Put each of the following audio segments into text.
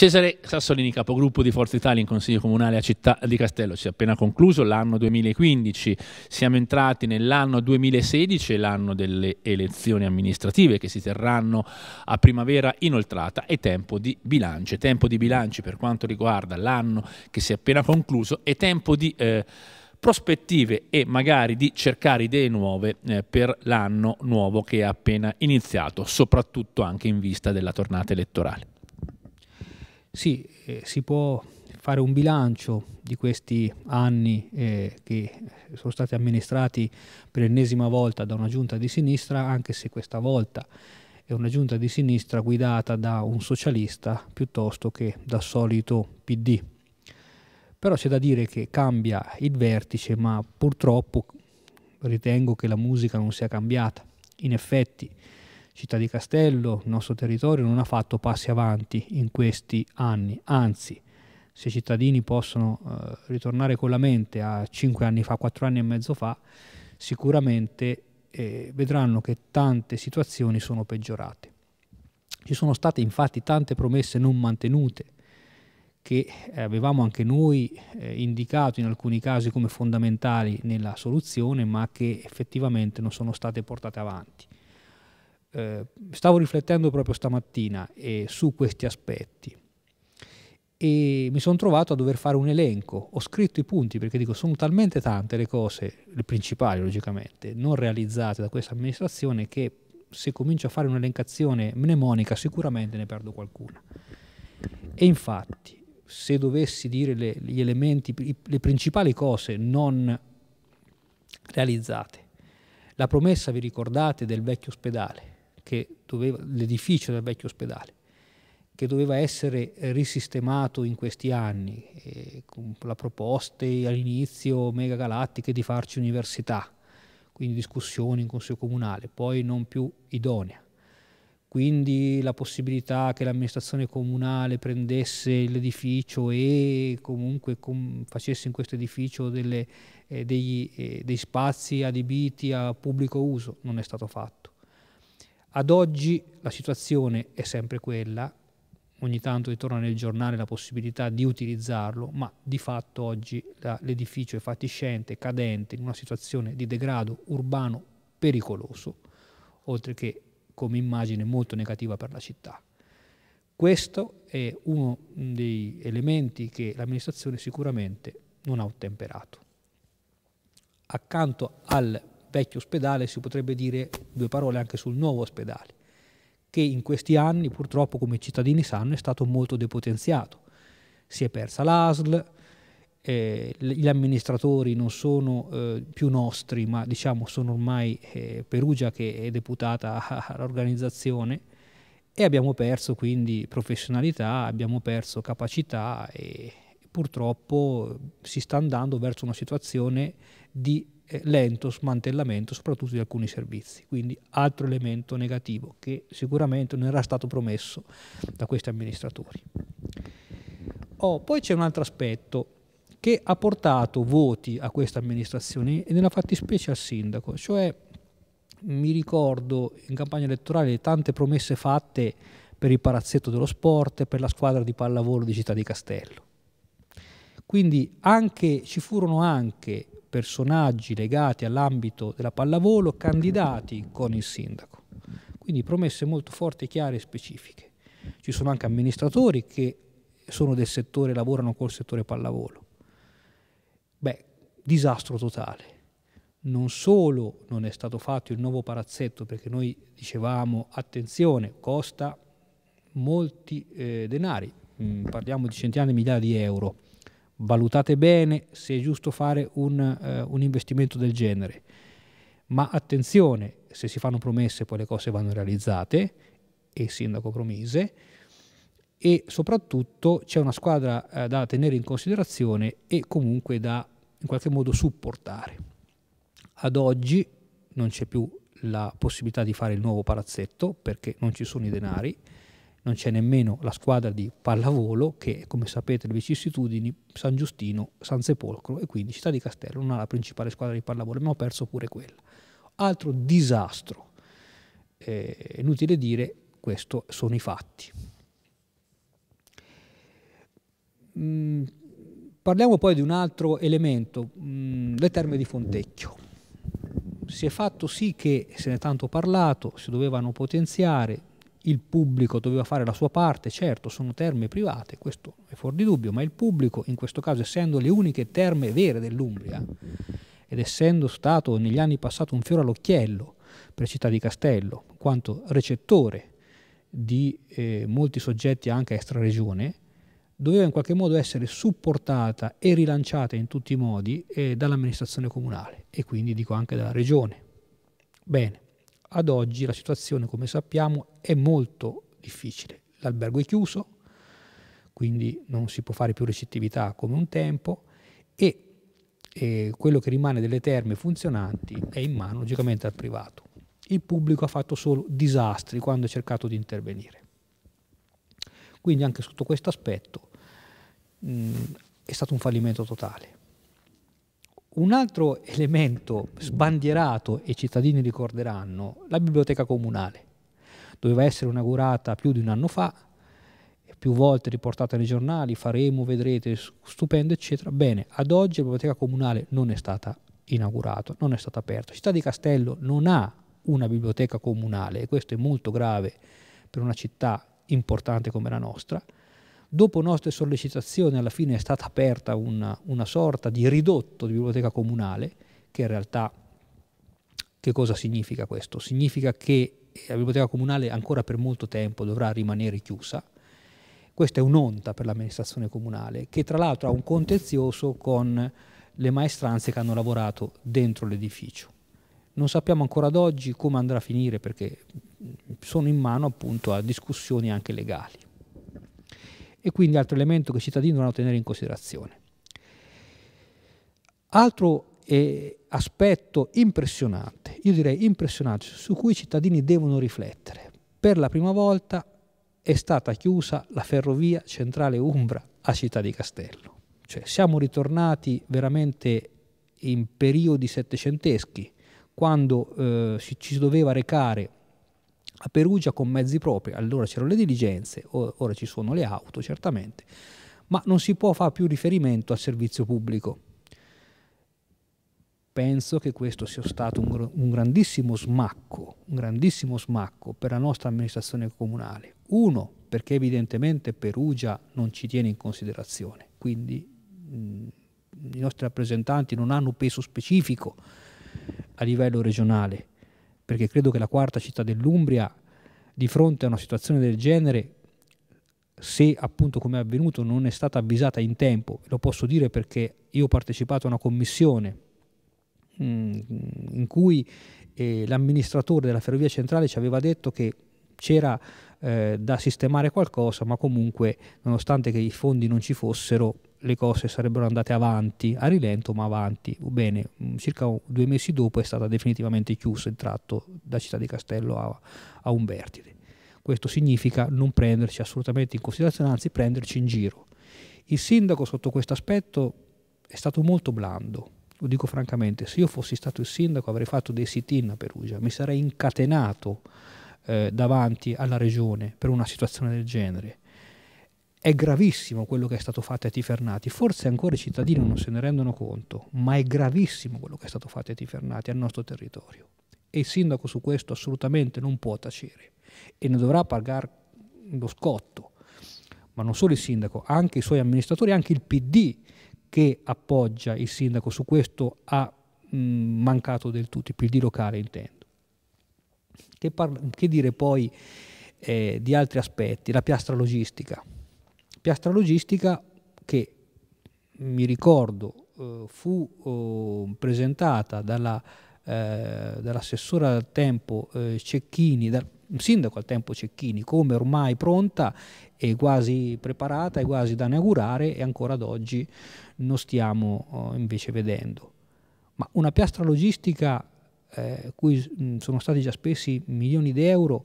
Cesare Sassolini, capogruppo di Forza Italia in Consiglio Comunale a Città di Castello, si è appena concluso l'anno 2015, siamo entrati nell'anno 2016, l'anno delle elezioni amministrative che si terranno a primavera inoltrata e tempo di bilanci, tempo di bilanci per quanto riguarda l'anno che si è appena concluso e tempo di... Eh, prospettive e magari di cercare idee nuove eh, per l'anno nuovo che è appena iniziato, soprattutto anche in vista della tornata elettorale. Sì, eh, si può fare un bilancio di questi anni eh, che sono stati amministrati per l'ennesima volta da una giunta di sinistra, anche se questa volta è una giunta di sinistra guidata da un socialista piuttosto che dal solito PD. Però c'è da dire che cambia il vertice, ma purtroppo ritengo che la musica non sia cambiata. In effetti, Città di Castello, il nostro territorio, non ha fatto passi avanti in questi anni, anzi se i cittadini possono eh, ritornare con la mente a cinque anni fa, quattro anni e mezzo fa, sicuramente eh, vedranno che tante situazioni sono peggiorate. Ci sono state infatti tante promesse non mantenute che eh, avevamo anche noi eh, indicato in alcuni casi come fondamentali nella soluzione, ma che effettivamente non sono state portate avanti eh, stavo riflettendo proprio stamattina eh, su questi aspetti e mi sono trovato a dover fare un elenco, ho scritto i punti perché dico sono talmente tante le cose, le principali logicamente, non realizzate da questa amministrazione che se comincio a fare un'elencazione mnemonica sicuramente ne perdo qualcuna. E infatti, se dovessi dire le, gli elementi, le principali cose non realizzate, la promessa, vi ricordate, del vecchio ospedale, l'edificio del vecchio ospedale, che doveva essere risistemato in questi anni, eh, con la proposta all'inizio mega galattiche di farci università, quindi discussioni in consiglio comunale, poi non più idonea. Quindi la possibilità che l'amministrazione comunale prendesse l'edificio e comunque com facesse in questo edificio delle, eh, degli, eh, dei spazi adibiti a pubblico uso non è stato fatto ad oggi la situazione è sempre quella, ogni tanto ritorna nel giornale la possibilità di utilizzarlo, ma di fatto oggi l'edificio è fatiscente, cadente, in una situazione di degrado urbano pericoloso, oltre che come immagine molto negativa per la città. Questo è uno degli elementi che l'amministrazione sicuramente non ha ottemperato. Accanto al vecchio ospedale, si potrebbe dire due parole anche sul nuovo ospedale, che in questi anni purtroppo come i cittadini sanno è stato molto depotenziato. Si è persa l'ASL, eh, gli amministratori non sono eh, più nostri, ma diciamo sono ormai eh, Perugia che è deputata all'organizzazione e abbiamo perso quindi professionalità, abbiamo perso capacità e purtroppo si sta andando verso una situazione di lento smantellamento soprattutto di alcuni servizi. Quindi altro elemento negativo che sicuramente non era stato promesso da questi amministratori. Oh, poi c'è un altro aspetto che ha portato voti a questa amministrazione e nella fattispecie al sindaco, cioè mi ricordo in campagna elettorale le tante promesse fatte per il palazzetto dello sport e per la squadra di pallavolo di Città di Castello. Quindi anche, ci furono anche personaggi legati all'ambito della pallavolo candidati con il sindaco. Quindi promesse molto forti, chiare e specifiche. Ci sono anche amministratori che sono del settore, lavorano col settore pallavolo. Beh, disastro totale. Non solo non è stato fatto il nuovo palazzetto perché noi dicevamo attenzione, costa molti eh, denari, mm, parliamo di centinaia di migliaia di euro valutate bene se è giusto fare un, eh, un investimento del genere, ma attenzione, se si fanno promesse poi le cose vanno realizzate e il sindaco promise e soprattutto c'è una squadra eh, da tenere in considerazione e comunque da in qualche modo supportare. Ad oggi non c'è più la possibilità di fare il nuovo palazzetto perché non ci sono i denari non c'è nemmeno la squadra di pallavolo che, come sapete, le vicissitudini San Giustino, San Sepolcro e quindi Città di Castello non ha la principale squadra di pallavolo, abbiamo perso pure quella. Altro disastro, eh, inutile dire, questo sono i fatti. Mm, parliamo poi di un altro elemento, mm, le terme di Fontecchio. Si è fatto sì che se ne è tanto parlato, si dovevano potenziare, il pubblico doveva fare la sua parte, certo sono terme private, questo è fuori di dubbio, ma il pubblico in questo caso essendo le uniche terme vere dell'Umbria ed essendo stato negli anni passati un fiore all'occhiello per Città di Castello, quanto recettore di eh, molti soggetti anche extra regione, doveva in qualche modo essere supportata e rilanciata in tutti i modi eh, dall'amministrazione comunale e quindi dico anche dalla regione. Bene. Ad oggi la situazione, come sappiamo, è molto difficile. L'albergo è chiuso, quindi non si può fare più recettività come un tempo e eh, quello che rimane delle terme funzionanti è in mano logicamente al privato. Il pubblico ha fatto solo disastri quando ha cercato di intervenire. Quindi anche sotto questo aspetto mh, è stato un fallimento totale. Un altro elemento sbandierato e i cittadini ricorderanno, la biblioteca comunale. Doveva essere inaugurata più di un anno fa, più volte riportata nei giornali, faremo, vedrete, stupendo, eccetera. Bene, ad oggi la biblioteca comunale non è stata inaugurata, non è stata aperta. Città di Castello non ha una biblioteca comunale e questo è molto grave per una città importante come la nostra. Dopo nostre sollecitazioni alla fine è stata aperta una, una sorta di ridotto di biblioteca comunale, che in realtà che cosa significa questo? Significa che la biblioteca comunale ancora per molto tempo dovrà rimanere chiusa. Questa è un'onta per l'amministrazione comunale, che tra l'altro ha un contenzioso con le maestranze che hanno lavorato dentro l'edificio. Non sappiamo ancora ad oggi come andrà a finire perché sono in mano appunto a discussioni anche legali e quindi altro elemento che i cittadini dovranno tenere in considerazione. Altro eh, aspetto impressionante, io direi impressionante, su cui i cittadini devono riflettere. Per la prima volta è stata chiusa la ferrovia centrale Umbra a Città di Castello. Cioè, siamo ritornati veramente in periodi settecenteschi, quando eh, ci si doveva recare a Perugia con mezzi propri, allora c'erano le diligenze, ora ci sono le auto certamente, ma non si può fare più riferimento al servizio pubblico. Penso che questo sia stato un, un grandissimo smacco, un grandissimo smacco per la nostra amministrazione comunale. Uno, perché evidentemente Perugia non ci tiene in considerazione, quindi mh, i nostri rappresentanti non hanno peso specifico a livello regionale perché credo che la quarta città dell'Umbria, di fronte a una situazione del genere, se appunto come è avvenuto non è stata avvisata in tempo, lo posso dire perché io ho partecipato a una commissione mm, in cui eh, l'amministratore della ferrovia centrale ci aveva detto che c'era eh, da sistemare qualcosa, ma comunque nonostante che i fondi non ci fossero, le cose sarebbero andate avanti, a rilento ma avanti. Bene, mm, circa due mesi dopo è stata definitivamente chiusa il tratto da Città di Castello a, a Umbertide. Questo significa non prenderci assolutamente in considerazione, anzi prenderci in giro. Il sindaco sotto questo aspetto è stato molto blando, lo dico francamente, se io fossi stato il sindaco avrei fatto dei sit-in a Perugia, mi sarei incatenato eh, davanti alla regione per una situazione del genere è gravissimo quello che è stato fatto ai Tifernati, forse ancora i cittadini non se ne rendono conto, ma è gravissimo quello che è stato fatto ai Tifernati, al nostro territorio. E il sindaco su questo assolutamente non può tacere e ne dovrà pagare lo scotto, ma non solo il sindaco, anche i suoi amministratori, anche il PD che appoggia il sindaco su questo ha mh, mancato del tutto, il PD locale intendo. Che, che dire poi eh, di altri aspetti, la piastra logistica piastra logistica che mi ricordo eh, fu oh, presentata dalla, eh, dall'assessora al tempo eh, Cecchini, dal sindaco al tempo Cecchini, come ormai pronta e quasi preparata e quasi da inaugurare e ancora ad oggi non stiamo oh, invece vedendo. Ma una piastra logistica eh, cui mh, mm, sono stati già spesi milioni di euro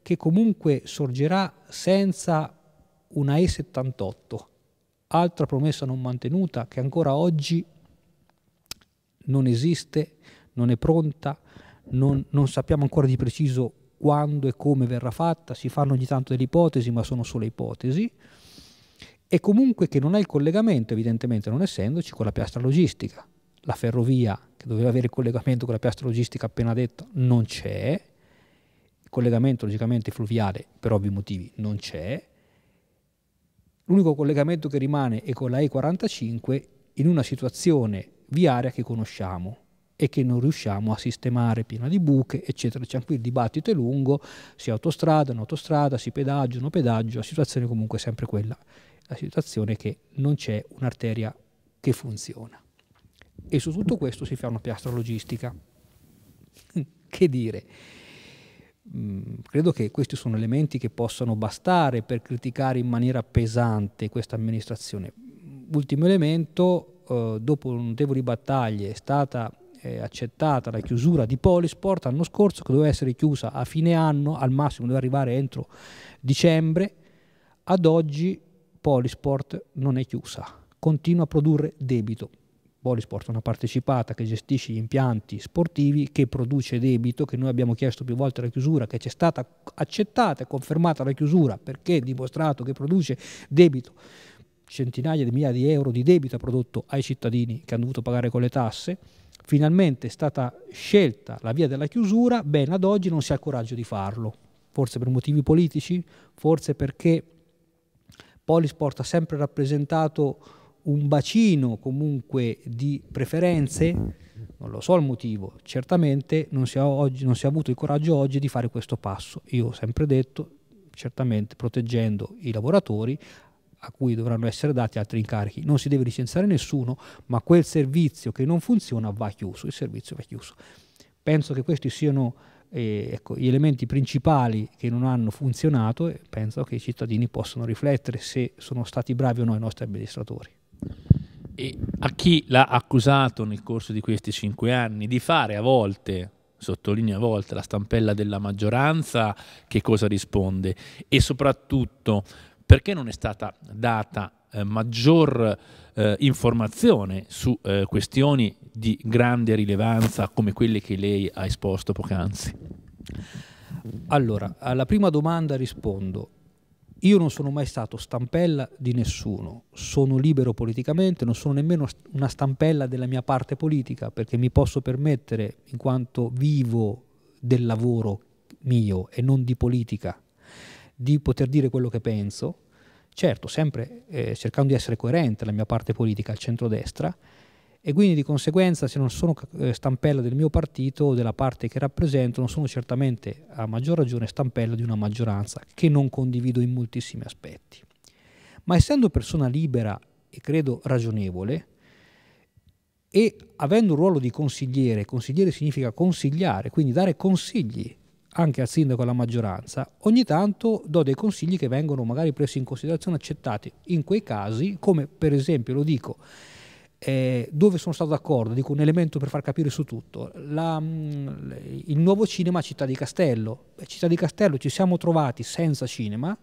che comunque sorgerà senza una E78, altra promessa non mantenuta che ancora oggi non esiste, non è pronta, non, non sappiamo ancora di preciso quando e come verrà fatta, si fanno ogni tanto delle ipotesi, ma sono solo ipotesi, e comunque che non ha il collegamento, evidentemente non essendoci, con la piastra logistica. La ferrovia, che doveva avere il collegamento con la piastra logistica appena detta, non c'è, il collegamento logicamente fluviale, per ovvi motivi, non c'è, L'unico collegamento che rimane è con la E45 in una situazione viaria che conosciamo e che non riusciamo a sistemare, piena di buche, eccetera. Cioè, qui il dibattito è lungo, si autostrada, non autostrada, si pedaggio, non pedaggio, la situazione è comunque sempre quella, la situazione è che non c'è un'arteria che funziona. E su tutto questo si fa una piastra logistica. che dire? Mm, credo che questi sono elementi che possano bastare per criticare in maniera pesante questa amministrazione. Ultimo elemento, eh, dopo notevoli battaglie è stata eh, accettata la chiusura di Polisport l'anno scorso che doveva essere chiusa a fine anno, al massimo doveva arrivare entro dicembre, ad oggi Polisport non è chiusa, continua a produrre debito. Bolisport è una partecipata che gestisce gli impianti sportivi che produce debito che noi abbiamo chiesto più volte la chiusura che ci è stata accettata e confermata la chiusura perché è dimostrato che produce debito centinaia di migliaia di euro di debito ha prodotto ai cittadini che hanno dovuto pagare con le tasse finalmente è stata scelta la via della chiusura ben ad oggi non si ha il coraggio di farlo forse per motivi politici forse perché Polisport ha sempre rappresentato un bacino comunque di preferenze, non lo so il motivo, certamente non si, oggi, non si è avuto il coraggio oggi di fare questo passo. Io ho sempre detto, certamente proteggendo i lavoratori, a cui dovranno essere dati altri incarichi. Non si deve licenziare nessuno, ma quel servizio che non funziona va chiuso, il servizio va chiuso. Penso che questi siano eh, ecco, gli elementi principali che non hanno funzionato e penso che i cittadini possano riflettere se sono stati bravi o no i nostri amministratori. E a chi l'ha accusato nel corso di questi cinque anni di fare a volte, sottolineo a volte, la stampella della maggioranza, che cosa risponde? E soprattutto perché non è stata data eh, maggior eh, informazione su eh, questioni di grande rilevanza come quelle che lei ha esposto poc'anzi? Allora, alla prima domanda rispondo. Io non sono mai stato stampella di nessuno, sono libero politicamente, non sono nemmeno una stampella della mia parte politica, perché mi posso permettere, in quanto vivo del lavoro mio e non di politica, di poter dire quello che penso, certo, sempre eh, cercando di essere coerente la mia parte politica al centrodestra, destra e quindi di conseguenza se non sono eh, stampella del mio partito o della parte che rappresento non sono certamente a maggior ragione stampella di una maggioranza che non condivido in moltissimi aspetti. Ma essendo persona libera e credo ragionevole e avendo un ruolo di consigliere, consigliere significa consigliare, quindi dare consigli anche al sindaco e alla maggioranza, ogni tanto do dei consigli che vengono magari presi in considerazione, accettati in quei casi, come per esempio lo dico eh, dove sono stato d'accordo, dico un elemento per far capire su tutto, la, mm, il nuovo cinema Città di Castello. Città di Castello ci siamo trovati senza cinema,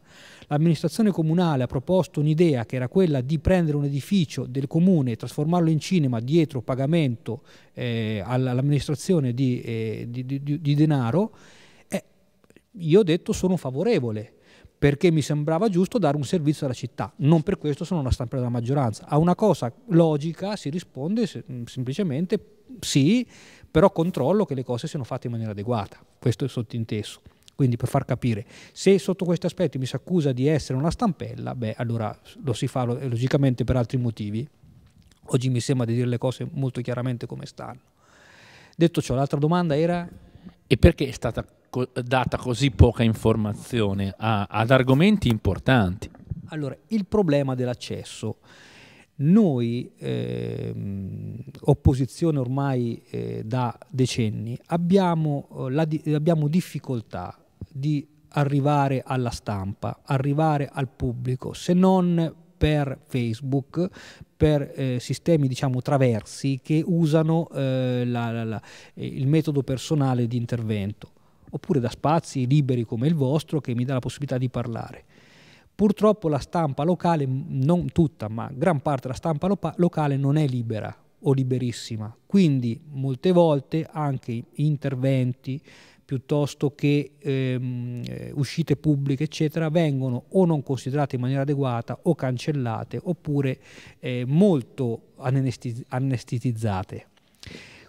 l'amministrazione comunale ha proposto un'idea che era quella di prendere un edificio del comune e trasformarlo in cinema dietro pagamento eh, all'amministrazione di, eh, di, di, di denaro. Eh, io ho detto sono favorevole, perché mi sembrava giusto dare un servizio alla città, non per questo sono una stampa della maggioranza. A una cosa logica si risponde mm, semplicemente sì, però controllo che le cose siano fatte in maniera adeguata, questo è sottinteso. Quindi per far capire, se sotto questi aspetti mi si accusa di essere una stampella, beh allora lo si fa eh, logicamente per altri motivi. Oggi mi sembra di dire le cose molto chiaramente come stanno. Detto ciò, l'altra domanda era e perché è stata co data così poca informazione ad argomenti importanti? Allora, il problema dell'accesso. Noi, eh, opposizione ormai eh, da decenni, abbiamo, eh, di abbiamo difficoltà di arrivare alla stampa, arrivare al pubblico, se non per Facebook, per eh, sistemi diciamo traversi che usano eh, la, la, eh, il metodo personale di intervento, oppure da spazi liberi come il vostro che mi dà la possibilità di parlare. Purtroppo la stampa locale, non tutta, ma gran parte della stampa locale non è libera o liberissima, quindi molte volte anche interventi, piuttosto che ehm, eh, uscite pubbliche, eccetera, vengono o non considerate in maniera adeguata o cancellate oppure eh, molto anestetizzate.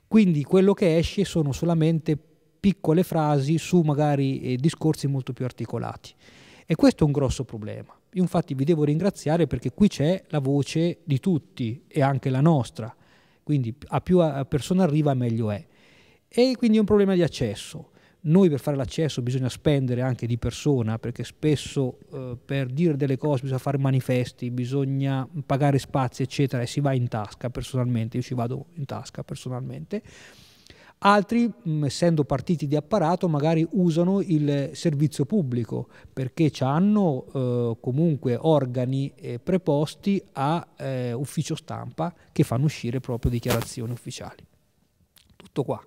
Quindi quello che esce sono solamente piccole frasi su magari eh, discorsi molto più articolati. E questo è un grosso problema. Io infatti vi devo ringraziare perché qui c'è la voce di tutti e anche la nostra. Quindi a più persona arriva meglio è. E quindi è un problema di accesso. Noi per fare l'accesso bisogna spendere anche di persona, perché spesso eh, per dire delle cose bisogna fare manifesti, bisogna pagare spazi, eccetera, e si va in tasca personalmente, io ci vado in tasca personalmente. Altri, mh, mm, essendo partiti di apparato, magari usano il servizio pubblico perché hanno eh, comunque organi eh, preposti a eh, ufficio stampa che fanno uscire proprio dichiarazioni ufficiali. Tutto qua.